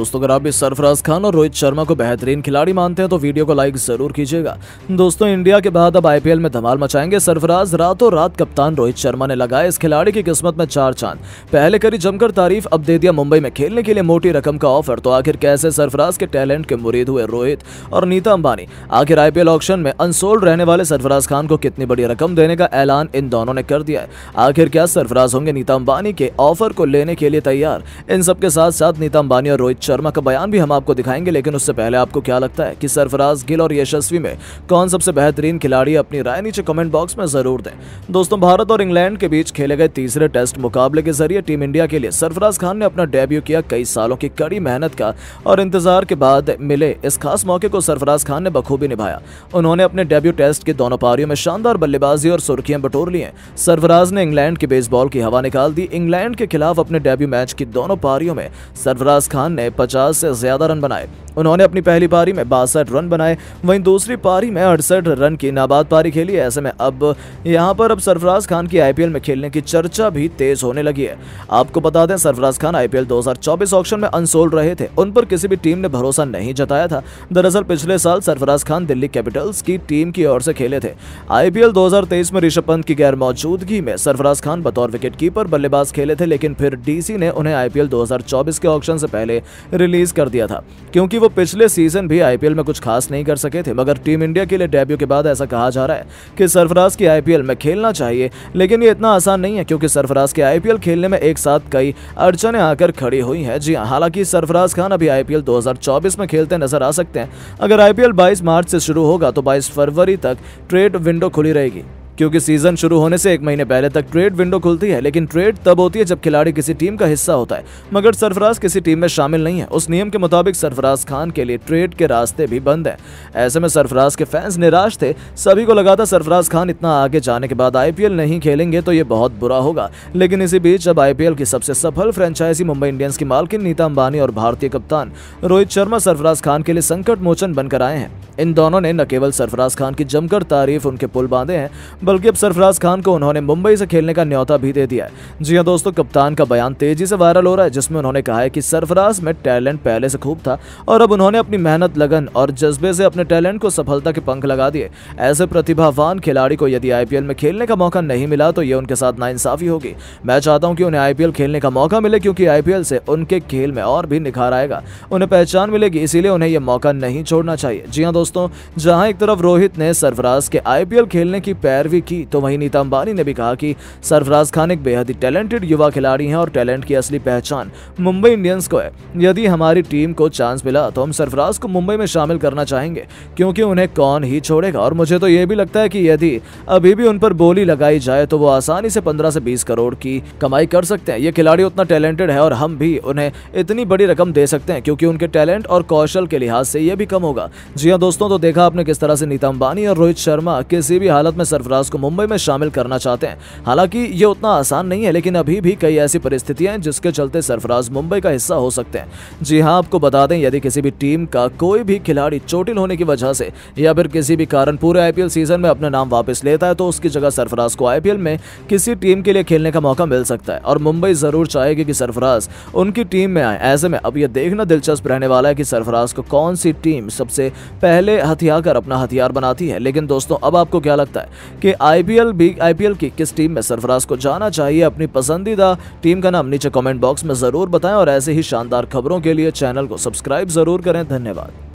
दोस्तों अगर आप भी सरफराज खान और रोहित शर्मा को बेहतरीन खिलाड़ी मानते हैं तो वीडियो को लाइक जरूर कीजिएगा दोस्तों इंडिया के बाद अब आईपीएल में धमाल मचाएंगे सरफराज रातों रात कप्तान रोहित शर्मा ने लगाए इस खिलाड़ी की किस्मत में चार चांद पहले करी जमकर तारीफ अब दे दिया मुंबई में खेलने के लिए मोटी रकम का ऑफर तो आखिर कैसे सरफराज के टैलेंट के मुरीद हुए रोहित और नीता अंबानी आखिर आईपीएल ऑप्शन में अनसोल्ड रहने वाले सरफराज खान को कितनी बड़ी रकम देने का ऐलान इन दोनों ने कर दिया है आखिर क्या सरफराज होंगे नीता अंबानी के ऑफर को लेने के लिए तैयार इन सबके साथ साथ नीता अंबानी और रोहित शर्मा का बयान भी हम आपको दिखाएंगे लेकिन उससे पहले आपको क्या लगता है कि सरफराज गिल और यशस्वी में कौन सबसे बेहतरीन खिलाड़ी अपनी राय नीचे कमेंट बॉक्स में जरूर दें दोस्तों भारत और इंग्लैंड के बीच खेले गए तीसरे टेस्ट मुकाबले के जरिए टीम इंडिया के लिए सरफराज खान ने अपना डेब्यू किया कई सालों की कड़ी मेहनत का और इंतजार के बाद मिले इस खास मौके को सरफराज खान ने बखूबी निभाया उन्होंने अपने डेब्यू टेस्ट के दोनों पारियों में शानदार बल्लेबाजी और सुर्खियां बटोर ली हैं सरफराज ने इंग्लैंड के बेसबॉल की हवा निकाल दी इंग्लैंड के खिलाफ अपने डेब्यू मैच की दोनों पारियों में सरफराज खान ने पचास से ज्यादा रन बनाए उन्होंने अपनी पहली पारी में बासठ रन बनाए वहीं दूसरी पारी में अड़सठ रन की नाबाद पारी खेली ऐसे में अब यहां पर अब सरफराज खान की आईपीएल में खेलने की चर्चा भी तेज होने लगी है आपको बता दें सरफराज खान आईपीएल 2024 ऑक्शन में अनसोल्ड रहे थे उन पर किसी भी टीम ने भरोसा नहीं जताया था दरअसल पिछले साल सरफराज खान दिल्ली कैपिटल्स की टीम की ओर से खेले थे आईपीएल दो में ऋषभ पंत की गैर मौजूदगी में सरफराज खान बतौर विकेट बल्लेबाज खेले थे लेकिन फिर डीसी ने उन्हें आईपीएल दो के ऑप्शन से पहले रिलीज कर दिया था क्योंकि वो पिछले सीजन भी आईपीएल में कुछ खास नहीं कर सके थे मगर टीम इंडिया के लिए डेब्यू के बाद ऐसा कहा जा रहा है कि सरफराज की आईपीएल में खेलना चाहिए लेकिन ये इतना आसान नहीं है क्योंकि सरफराज के आईपीएल खेलने में एक साथ कई अड़चने आकर खड़ी हुई है जी हाँ, हालांकि सरफराज खान अभी आईपीएल 2024 में खेलते नजर आ सकते हैं अगर आईपीएल बाईस मार्च से शुरू होगा तो बाईस फरवरी तक ट्रेड विंडो खुली रहेगी क्योंकि सीजन शुरू होने से एक महीने पहले तक ट्रेड विंडो खुलती है लेकिन ट्रेड तब होती है जब खिलाड़ी किसी टीम का हिस्सा होता है मगर सरफराज किसी टीम में शामिल नहीं है उस नियम के मुताबिक सरफराज खान के लिए ट्रेड के रास्ते भी बंद है ऐसे में सरफराज के फैंस निराश थे सभी को लगा था सरफराज खान इतना आगे जाने के बाद आई नहीं खेलेंगे तो ये बहुत बुरा होगा लेकिन इसी बीच अब आई की सबसे सफल फ्रेंचाइजी मुंबई इंडियंस की मालकिन नीता अंबानी और भारतीय कप्तान रोहित शर्मा सरफराज खान के लिए संकट मोचन बनकर आए हैं इन दोनों ने न केवल सरफराज खान की जमकर तारीफ उनके पुल बांधे हैं बल्कि अब सरफराज खान को उन्होंने मुंबई से खेलने का न्यौता भी दे दिया है जी हाँ दोस्तों कप्तान का बयान तेजी से वायरल हो रहा है जिसमें उन्होंने कहा है कि सरफराज में टैलेंट पहले से खूब था और अब उन्होंने अपनी मेहनत लगन और जज्बे से अपने टैलेंट को सफलता के पंख लगा दिए ऐसे प्रतिभावान खिलाड़ी को यदि आई में खेलने का मौका नहीं मिला तो ये उनके साथ नाइंसाफी होगी मैं चाहता हूँ कि उन्हें आई खेलने का मौका मिले क्योंकि आई से उनके खेल में और भी निखार आएगा उन्हें पहचान मिलेगी इसीलिए उन्हें यह मौका नहीं छोड़ना चाहिए जी हाँ दोस्तों जहाँ एक तरफ रोहित ने सरफराज के आई खेलने की पैर पैरवी की तो वहीं नीता अंबानी ने भी कहा कि सरफराज खान एक बेहद ही टैलेंटेड युवा खिलाड़ी हैं और टैलेंट की असली पहचान मुंबई इंडियंस को है यदि हमारी टीम को चांस मिला तो हम सरफराज को मुंबई में शामिल करना चाहेंगे क्योंकि उन्हें कौन ही छोड़ेगा और मुझे तो ये भी लगता है कि यदि अभी भी उन पर बोली लगाई जाए तो वो आसानी से पंद्रह से बीस करोड़ की कमाई कर सकते हैं ये खिलाड़ी उतना टैलेंटेड है और हम भी उन्हें इतनी बड़ी रकम दे सकते हैं क्योंकि उनके टैलेंट और कौशल के लिहाज से ये भी कम होगा जी हाँ दोस्तों तो देखा आपने किस तरह से नीता अंबानी और रोहित शर्मा किसी भी हालत में सरफराज मद्रास को मुंबई में शामिल करना चाहते हैं हालांकि ये उतना आसान नहीं है लेकिन अभी भी कई ऐसी परिस्थितियां हैं जिसके चलते सरफराज मुंबई का हिस्सा हो सकते हैं जी हाँ आपको बता दें यदि किसी भी टीम का कोई भी खिलाड़ी चोटिल होने की वजह से या फिर किसी भी कारण पूरे आई सीजन में अपना नाम वापस लेता है तो उसकी जगह सरफराज को आई में किसी टीम के लिए खेलने का मौका मिल सकता है और मुंबई जरूर चाहेगी कि सरफराज उनकी टीम में आए ऐसे में अब यह देखना दिलचस्प रहने वाला है कि सरफराज को कौन सी टीम सबसे पहले हथियार अपना हथियार बनाती है लेकिन दोस्तों अब आपको क्या लगता है कि कि आईपीएल भी आईपीएल की किस टीम में सरफराज को जाना चाहिए अपनी पसंदीदा टीम का नाम नीचे कमेंट बॉक्स में ज़रूर बताएं और ऐसे ही शानदार खबरों के लिए चैनल को सब्सक्राइब ज़रूर करें धन्यवाद